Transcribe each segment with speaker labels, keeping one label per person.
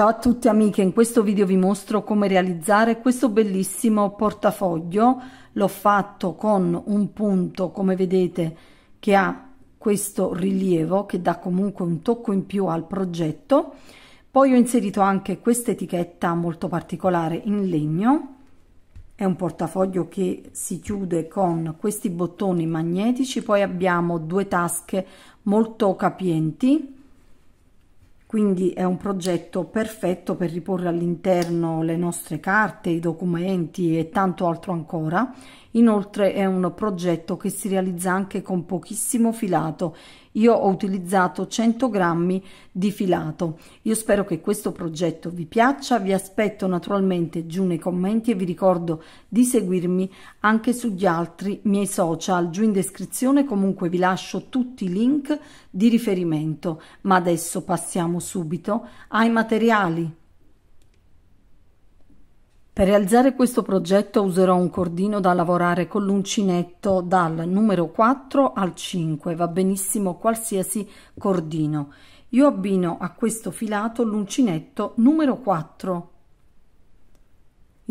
Speaker 1: Ciao a tutti amiche, in questo video vi mostro come realizzare questo bellissimo portafoglio. L'ho fatto con un punto, come vedete, che ha questo rilievo che dà comunque un tocco in più al progetto. Poi ho inserito anche questa etichetta molto particolare in legno. È un portafoglio che si chiude con questi bottoni magnetici. Poi abbiamo due tasche molto capienti quindi è un progetto perfetto per riporre all'interno le nostre carte, i documenti e tanto altro ancora Inoltre è un progetto che si realizza anche con pochissimo filato. Io ho utilizzato 100 grammi di filato. Io spero che questo progetto vi piaccia, vi aspetto naturalmente giù nei commenti e vi ricordo di seguirmi anche sugli altri miei social. Giù in descrizione comunque vi lascio tutti i link di riferimento. Ma adesso passiamo subito ai materiali. Per realizzare questo progetto userò un cordino da lavorare con l'uncinetto dal numero 4 al 5, va benissimo qualsiasi cordino. Io abbino a questo filato l'uncinetto numero 4.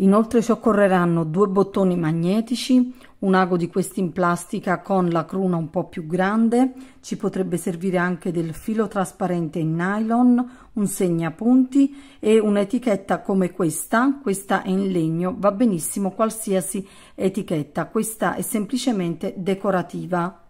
Speaker 1: Inoltre ci occorreranno due bottoni magnetici, un ago di questi in plastica con la cruna un po' più grande, ci potrebbe servire anche del filo trasparente in nylon, un segnapunti e un'etichetta come questa, questa è in legno, va benissimo qualsiasi etichetta, questa è semplicemente decorativa.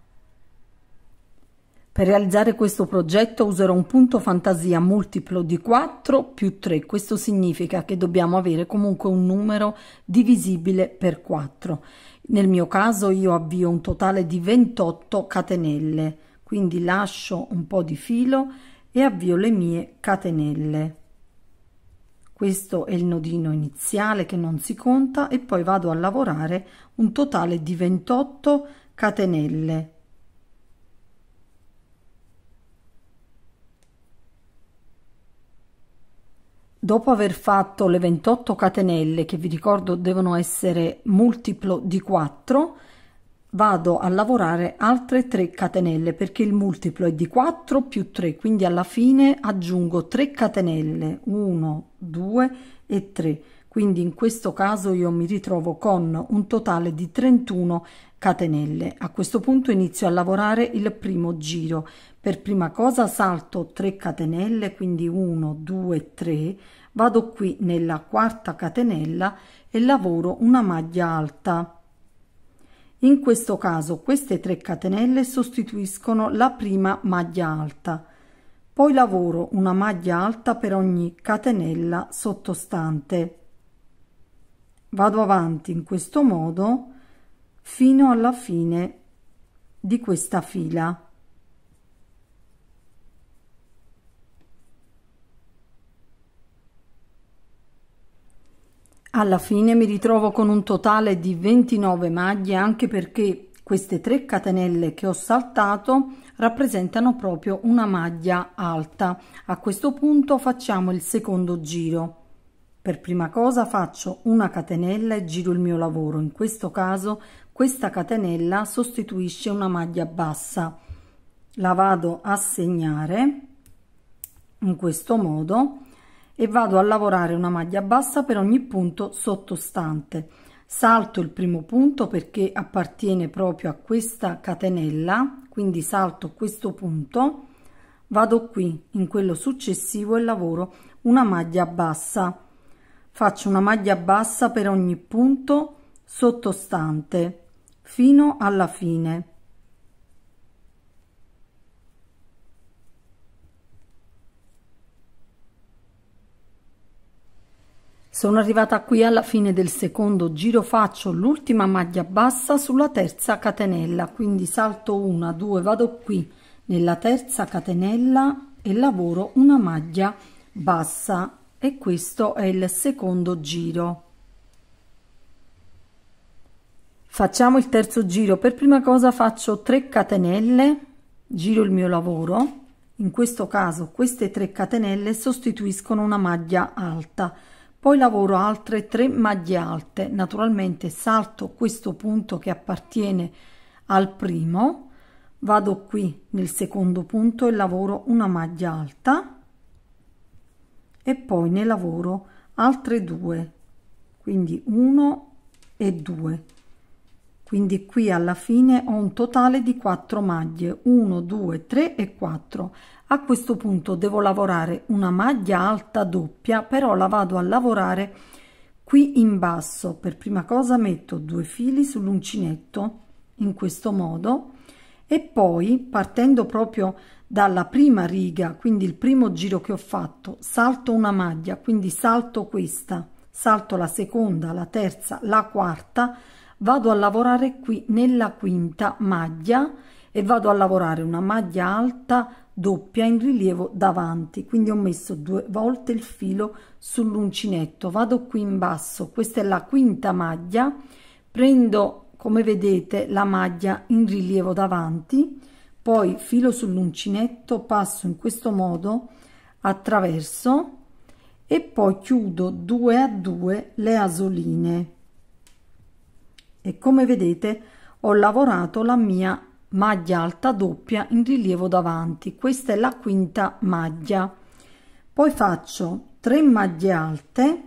Speaker 1: Per realizzare questo progetto userò un punto fantasia multiplo di 4 più 3, questo significa che dobbiamo avere comunque un numero divisibile per 4. Nel mio caso io avvio un totale di 28 catenelle, quindi lascio un po' di filo e avvio le mie catenelle. Questo è il nodino iniziale che non si conta e poi vado a lavorare un totale di 28 catenelle Dopo aver fatto le 28 catenelle, che vi ricordo devono essere multiplo di 4, vado a lavorare altre 3 catenelle perché il multiplo è di 4 più 3, quindi alla fine aggiungo 3 catenelle, 1, 2 e 3. Quindi in questo caso io mi ritrovo con un totale di 31 catenelle. A questo punto inizio a lavorare il primo giro. Per prima cosa salto 3 catenelle, quindi 1, 2, 3. Vado qui nella quarta catenella e lavoro una maglia alta. In questo caso queste 3 catenelle sostituiscono la prima maglia alta. Poi lavoro una maglia alta per ogni catenella sottostante vado avanti in questo modo fino alla fine di questa fila alla fine mi ritrovo con un totale di 29 maglie anche perché queste 3 catenelle che ho saltato rappresentano proprio una maglia alta a questo punto facciamo il secondo giro per prima cosa faccio una catenella e giro il mio lavoro. In questo caso questa catenella sostituisce una maglia bassa. La vado a segnare in questo modo e vado a lavorare una maglia bassa per ogni punto sottostante. Salto il primo punto perché appartiene proprio a questa catenella, quindi salto questo punto, vado qui in quello successivo e lavoro una maglia bassa faccio una maglia bassa per ogni punto sottostante fino alla fine sono arrivata qui alla fine del secondo giro faccio l'ultima maglia bassa sulla terza catenella quindi salto una due vado qui nella terza catenella e lavoro una maglia bassa e questo è il secondo giro facciamo il terzo giro per prima cosa faccio 3 catenelle giro il mio lavoro in questo caso queste 3 catenelle sostituiscono una maglia alta poi lavoro altre 3 maglie alte naturalmente salto questo punto che appartiene al primo vado qui nel secondo punto e lavoro una maglia alta e poi ne lavoro altre due quindi 1 e 2 quindi qui alla fine ho un totale di 4 maglie 1 2 3 e 4 a questo punto devo lavorare una maglia alta doppia però la vado a lavorare qui in basso per prima cosa metto due fili sull'uncinetto in questo modo e poi, partendo proprio dalla prima riga, quindi il primo giro che ho fatto, salto una maglia, quindi salto questa, salto la seconda, la terza, la quarta, vado a lavorare qui nella quinta maglia e vado a lavorare una maglia alta doppia in rilievo davanti quindi ho messo due volte il filo sull'uncinetto vado qui in basso questa è la quinta maglia prendo come vedete la maglia in rilievo davanti poi filo sull'uncinetto passo in questo modo attraverso e poi chiudo 2 a 2 le asoline e come vedete ho lavorato la mia maglia alta doppia in rilievo davanti questa è la quinta maglia poi faccio 3 maglie alte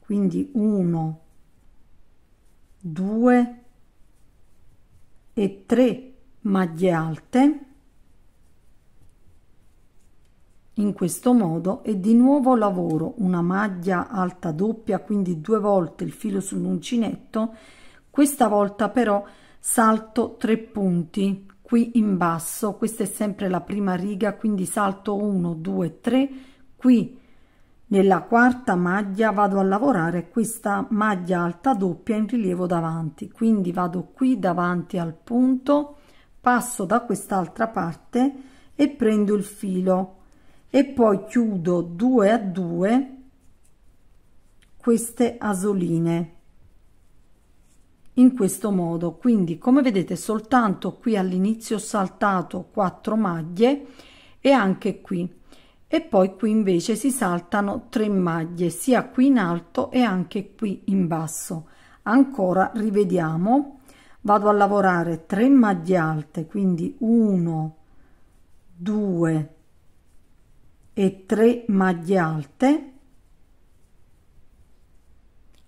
Speaker 1: quindi 1 2 e 3 maglie alte in questo modo e di nuovo lavoro una maglia alta doppia quindi due volte il filo sull'uncinetto questa volta però salto 3 punti qui in basso questa è sempre la prima riga quindi salto 1 2 3 qui nella quarta maglia vado a lavorare questa maglia alta doppia in rilievo davanti, quindi vado qui davanti al punto, passo da quest'altra parte e prendo il filo e poi chiudo 2 a 2 queste asoline in questo modo quindi come vedete soltanto qui all'inizio ho saltato 4 maglie e anche qui e poi qui invece si saltano 3 maglie sia qui in alto e anche qui in basso ancora rivediamo vado a lavorare 3 maglie alte quindi 1 2 e 3 maglie alte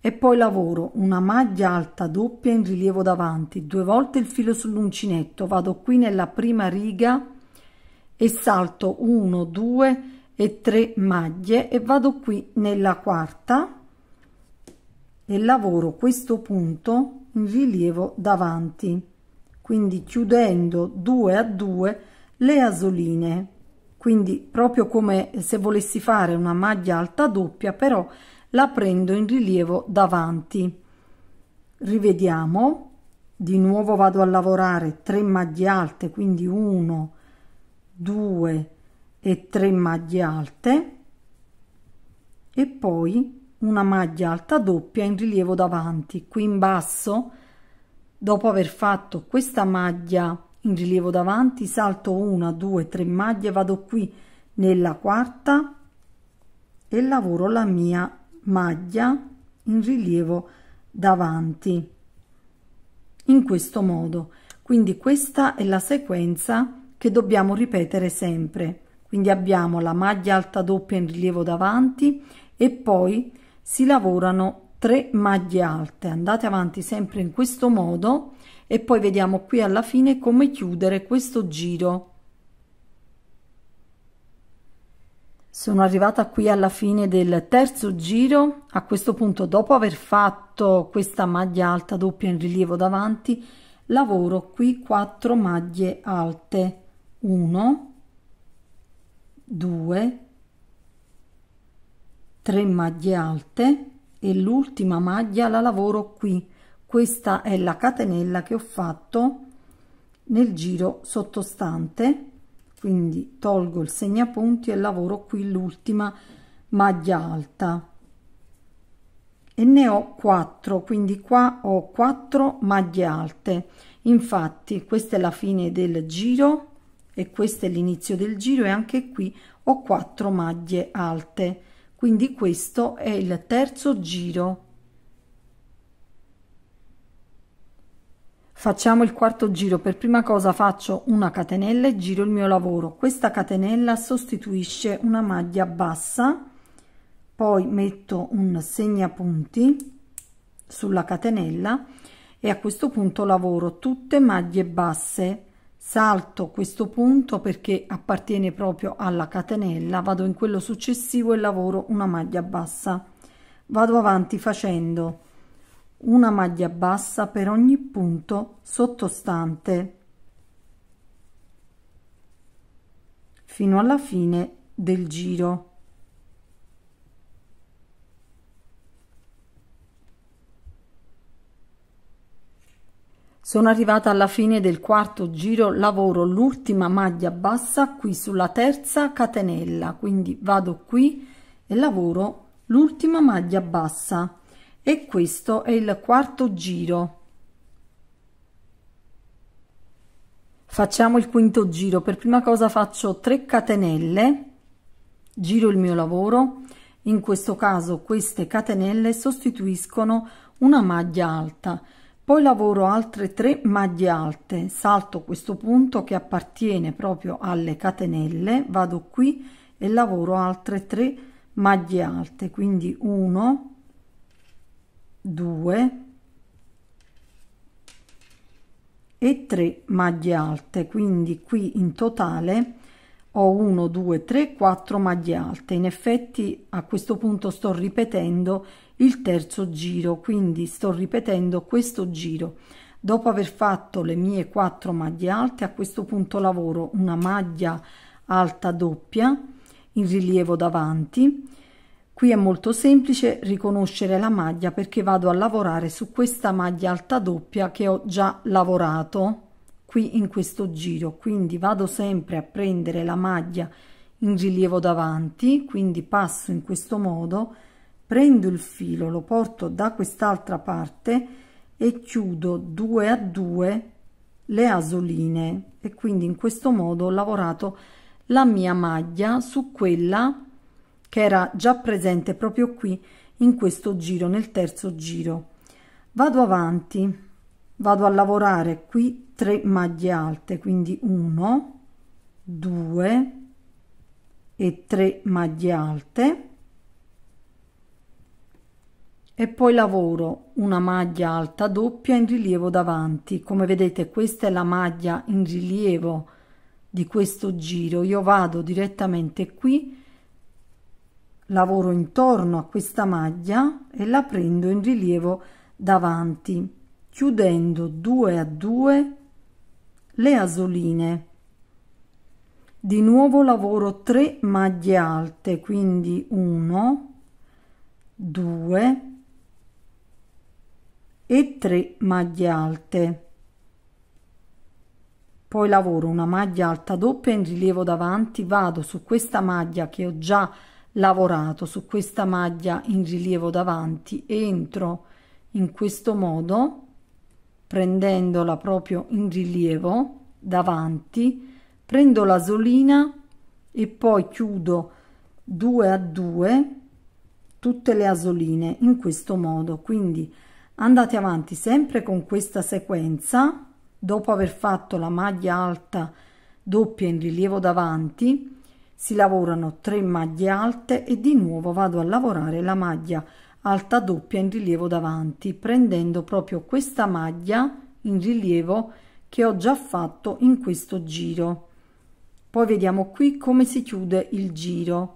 Speaker 1: e poi lavoro una maglia alta doppia in rilievo davanti due volte il filo sull'uncinetto vado qui nella prima riga e salto 1 2 e 3 maglie e vado qui nella quarta e lavoro questo punto in rilievo davanti quindi chiudendo 2 a 2 le asoline quindi proprio come se volessi fare una maglia alta doppia però la prendo in rilievo davanti rivediamo di nuovo vado a lavorare 3 maglie alte quindi 1 2 e 3 maglie alte e poi una maglia alta doppia in rilievo davanti qui in basso dopo aver fatto questa maglia in rilievo davanti salto una, due, tre maglie vado qui nella quarta e lavoro la mia maglia in rilievo davanti in questo modo quindi questa è la sequenza che dobbiamo ripetere sempre. Quindi abbiamo la maglia alta doppia in rilievo davanti e poi si lavorano 3 maglie alte. Andate avanti sempre in questo modo e poi vediamo qui alla fine come chiudere questo giro. Sono arrivata qui alla fine del terzo giro, a questo punto dopo aver fatto questa maglia alta doppia in rilievo davanti, lavoro qui 4 maglie alte 1, 2, 3 maglie alte e l'ultima maglia la lavoro qui. Questa è la catenella che ho fatto nel giro sottostante quindi tolgo il segnapunti e lavoro qui l'ultima maglia alta e ne ho 4 quindi qua ho 4 maglie alte infatti questa è la fine del giro e questo è l'inizio del giro e anche qui ho 4 maglie alte quindi questo è il terzo giro facciamo il quarto giro per prima cosa faccio una catenella e giro il mio lavoro questa catenella sostituisce una maglia bassa poi metto un segnapunti sulla catenella e a questo punto lavoro tutte maglie basse Salto questo punto perché appartiene proprio alla catenella, vado in quello successivo e lavoro una maglia bassa. Vado avanti facendo una maglia bassa per ogni punto sottostante fino alla fine del giro. Sono arrivata alla fine del quarto giro, lavoro l'ultima maglia bassa qui sulla terza catenella, quindi vado qui e lavoro l'ultima maglia bassa e questo è il quarto giro. Facciamo il quinto giro, per prima cosa faccio 3 catenelle, giro il mio lavoro, in questo caso queste catenelle sostituiscono una maglia alta poi lavoro altre tre maglie alte, salto questo punto che appartiene proprio alle catenelle, vado qui e lavoro altre tre maglie alte, quindi 1, 2 e 3 maglie alte, quindi qui in totale ho 1, 2, 3, 4 maglie alte. In effetti a questo punto sto ripetendo il terzo giro, quindi sto ripetendo questo giro. Dopo aver fatto le mie 4 maglie alte, a questo punto lavoro una maglia alta doppia in rilievo davanti. Qui è molto semplice riconoscere la maglia perché vado a lavorare su questa maglia alta doppia che ho già lavorato qui in questo giro quindi vado sempre a prendere la maglia in rilievo davanti quindi passo in questo modo prendo il filo lo porto da quest'altra parte e chiudo 2 a 2 le asoline e quindi in questo modo ho lavorato la mia maglia su quella che era già presente proprio qui in questo giro nel terzo giro vado avanti vado a lavorare qui 3 maglie alte quindi 1 2 e 3 maglie alte e poi lavoro una maglia alta doppia in rilievo davanti come vedete questa è la maglia in rilievo di questo giro io vado direttamente qui lavoro intorno a questa maglia e la prendo in rilievo davanti chiudendo 2 a 2 le asoline di nuovo lavoro 3 maglie alte quindi 1 2 e 3 maglie alte poi lavoro una maglia alta doppia in rilievo davanti vado su questa maglia che ho già lavorato su questa maglia in rilievo davanti entro in questo modo prendendola proprio in rilievo davanti, prendo solina e poi chiudo 2 a 2 tutte le asoline in questo modo. Quindi andate avanti sempre con questa sequenza dopo aver fatto la maglia alta doppia in rilievo davanti si lavorano 3 maglie alte e di nuovo vado a lavorare la maglia alta doppia in rilievo davanti, prendendo proprio questa maglia in rilievo che ho già fatto in questo giro. Poi vediamo qui come si chiude il giro.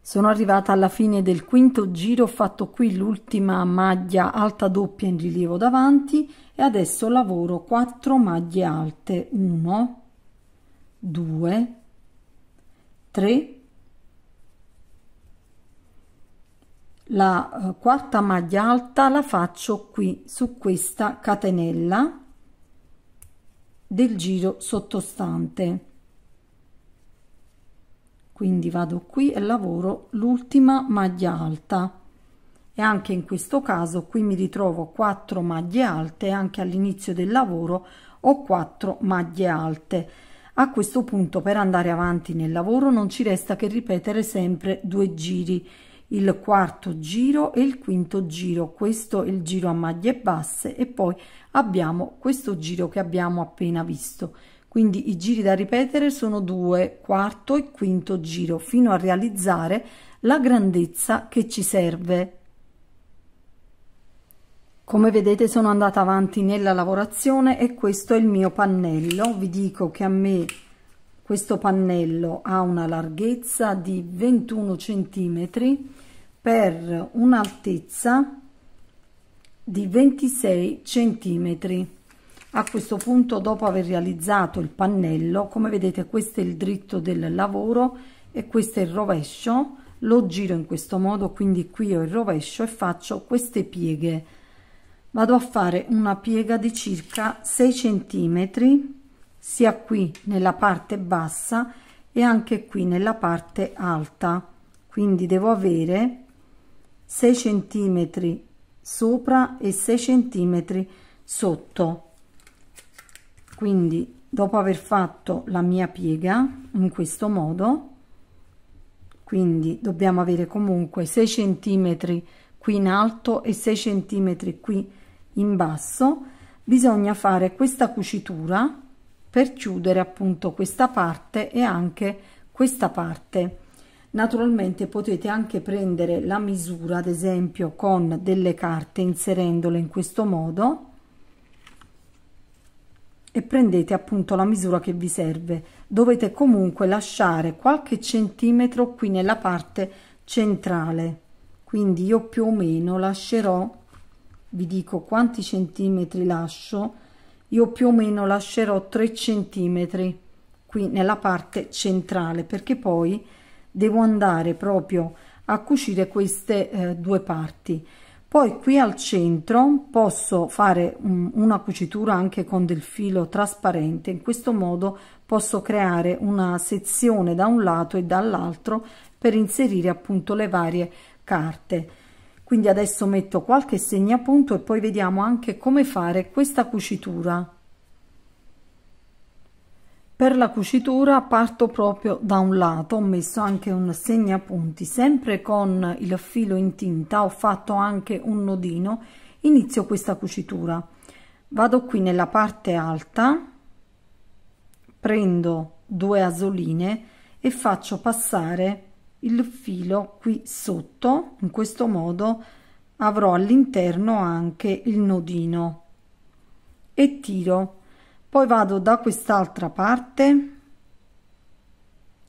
Speaker 1: Sono arrivata alla fine del quinto giro, ho fatto qui l'ultima maglia alta doppia in rilievo davanti e adesso lavoro 4 maglie alte, 1, 2, 3, la eh, quarta maglia alta la faccio qui su questa catenella del giro sottostante quindi vado qui e lavoro l'ultima maglia alta e anche in questo caso qui mi ritrovo 4 maglie alte anche all'inizio del lavoro ho 4 maglie alte a questo punto per andare avanti nel lavoro non ci resta che ripetere sempre due giri il quarto giro e il quinto giro questo è il giro a maglie basse e poi abbiamo questo giro che abbiamo appena visto quindi i giri da ripetere sono due quarto e quinto giro fino a realizzare la grandezza che ci serve come vedete sono andata avanti nella lavorazione e questo è il mio pannello vi dico che a me questo pannello ha una larghezza di 21 centimetri per un'altezza di 26 centimetri A questo punto, dopo aver realizzato il pannello, come vedete questo è il dritto del lavoro e questo è il rovescio, lo giro in questo modo, quindi qui ho il rovescio e faccio queste pieghe. Vado a fare una piega di circa 6 centimetri sia qui nella parte bassa e anche qui nella parte alta quindi devo avere 6 centimetri sopra e 6 centimetri sotto quindi dopo aver fatto la mia piega in questo modo quindi dobbiamo avere comunque 6 centimetri qui in alto e 6 centimetri qui in basso bisogna fare questa cucitura per chiudere appunto questa parte e anche questa parte naturalmente potete anche prendere la misura ad esempio con delle carte inserendole in questo modo e prendete appunto la misura che vi serve dovete comunque lasciare qualche centimetro qui nella parte centrale quindi io più o meno lascerò vi dico quanti centimetri lascio io più o meno lascerò 3 centimetri qui nella parte centrale perché poi devo andare proprio a cucire queste eh, due parti poi qui al centro posso fare un, una cucitura anche con del filo trasparente in questo modo posso creare una sezione da un lato e dall'altro per inserire appunto le varie carte quindi adesso metto qualche segnapunto e poi vediamo anche come fare questa cucitura per la cucitura parto proprio da un lato ho messo anche un segnapunti sempre con il filo in tinta ho fatto anche un nodino inizio questa cucitura vado qui nella parte alta prendo due asoline e faccio passare il filo qui sotto in questo modo avrò all'interno anche il nodino e tiro poi vado da quest'altra parte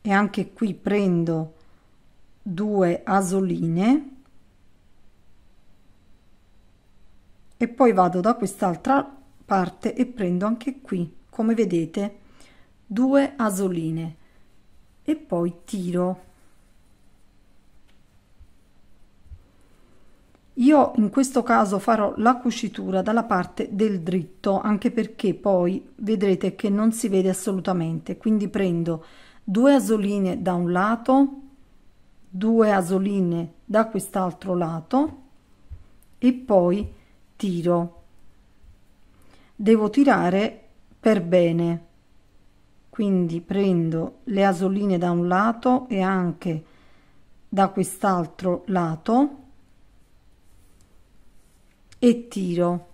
Speaker 1: e anche qui prendo due asoline e poi vado da quest'altra parte e prendo anche qui come vedete due asoline e poi tiro Io in questo caso farò la cucitura dalla parte del dritto anche perché poi vedrete che non si vede assolutamente quindi prendo due asoline da un lato due asoline da quest'altro lato e poi tiro devo tirare per bene quindi prendo le asoline da un lato e anche da quest'altro lato e tiro.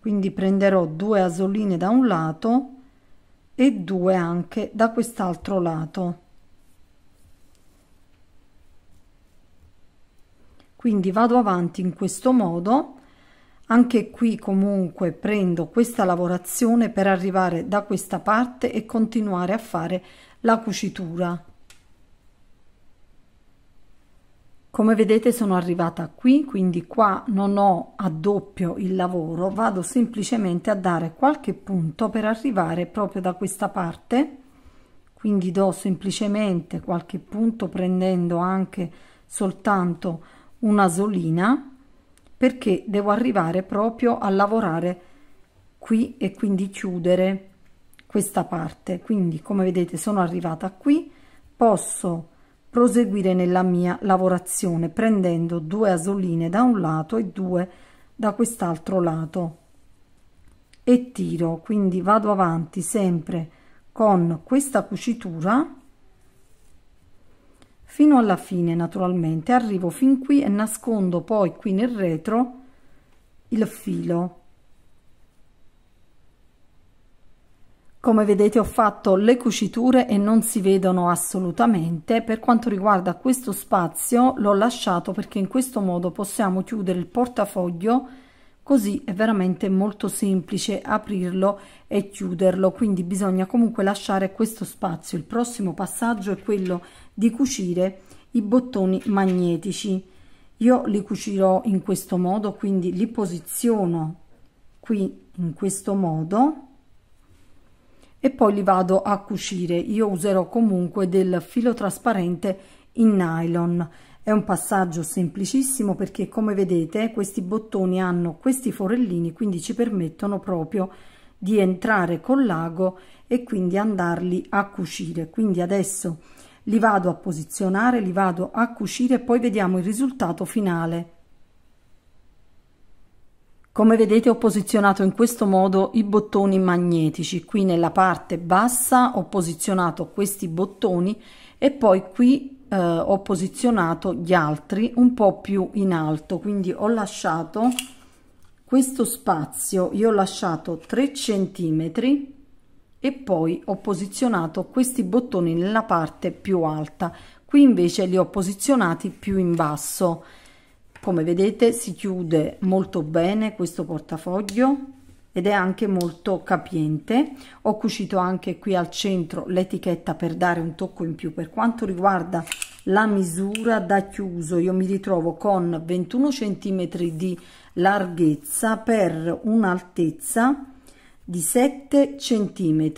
Speaker 1: Quindi prenderò due asoline da un lato e due anche da quest'altro lato. Quindi vado avanti in questo modo. Anche qui comunque prendo questa lavorazione per arrivare da questa parte e continuare a fare la cucitura. Come vedete sono arrivata qui, quindi qua non ho a doppio il lavoro, vado semplicemente a dare qualche punto per arrivare proprio da questa parte, quindi do semplicemente qualche punto prendendo anche soltanto una solina perché devo arrivare proprio a lavorare qui e quindi chiudere questa parte quindi come vedete sono arrivata qui posso proseguire nella mia lavorazione prendendo due asoline da un lato e due da quest'altro lato e tiro quindi vado avanti sempre con questa cucitura fino alla fine naturalmente arrivo fin qui e nascondo poi qui nel retro il filo Come vedete ho fatto le cuciture e non si vedono assolutamente. Per quanto riguarda questo spazio l'ho lasciato perché in questo modo possiamo chiudere il portafoglio così è veramente molto semplice aprirlo e chiuderlo quindi bisogna comunque lasciare questo spazio il prossimo passaggio è quello di cucire i bottoni magnetici io li cucirò in questo modo quindi li posiziono qui in questo modo e poi li vado a cucire. Io userò comunque del filo trasparente in nylon. È un passaggio semplicissimo perché come vedete questi bottoni hanno questi forellini quindi ci permettono proprio di entrare con l'ago e quindi andarli a cucire. Quindi adesso li vado a posizionare, li vado a cucire e poi vediamo il risultato finale. Come vedete ho posizionato in questo modo i bottoni magnetici, qui nella parte bassa ho posizionato questi bottoni e poi qui eh, ho posizionato gli altri un po' più in alto, quindi ho lasciato questo spazio, io ho lasciato 3 centimetri e poi ho posizionato questi bottoni nella parte più alta, qui invece li ho posizionati più in basso come vedete si chiude molto bene questo portafoglio ed è anche molto capiente ho cucito anche qui al centro l'etichetta per dare un tocco in più per quanto riguarda la misura da chiuso io mi ritrovo con 21 centimetri di larghezza per un'altezza di 7 cm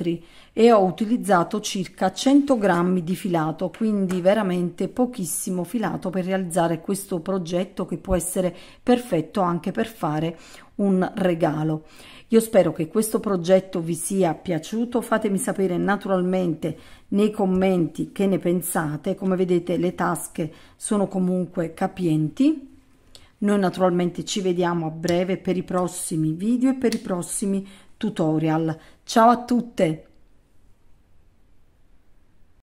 Speaker 1: e ho utilizzato circa 100 grammi di filato quindi veramente pochissimo filato per realizzare questo progetto che può essere perfetto anche per fare un regalo io spero che questo progetto vi sia piaciuto fatemi sapere naturalmente nei commenti che ne pensate come vedete le tasche sono comunque capienti noi naturalmente ci vediamo a breve per i prossimi video e per i prossimi tutorial. Ciao a tutte!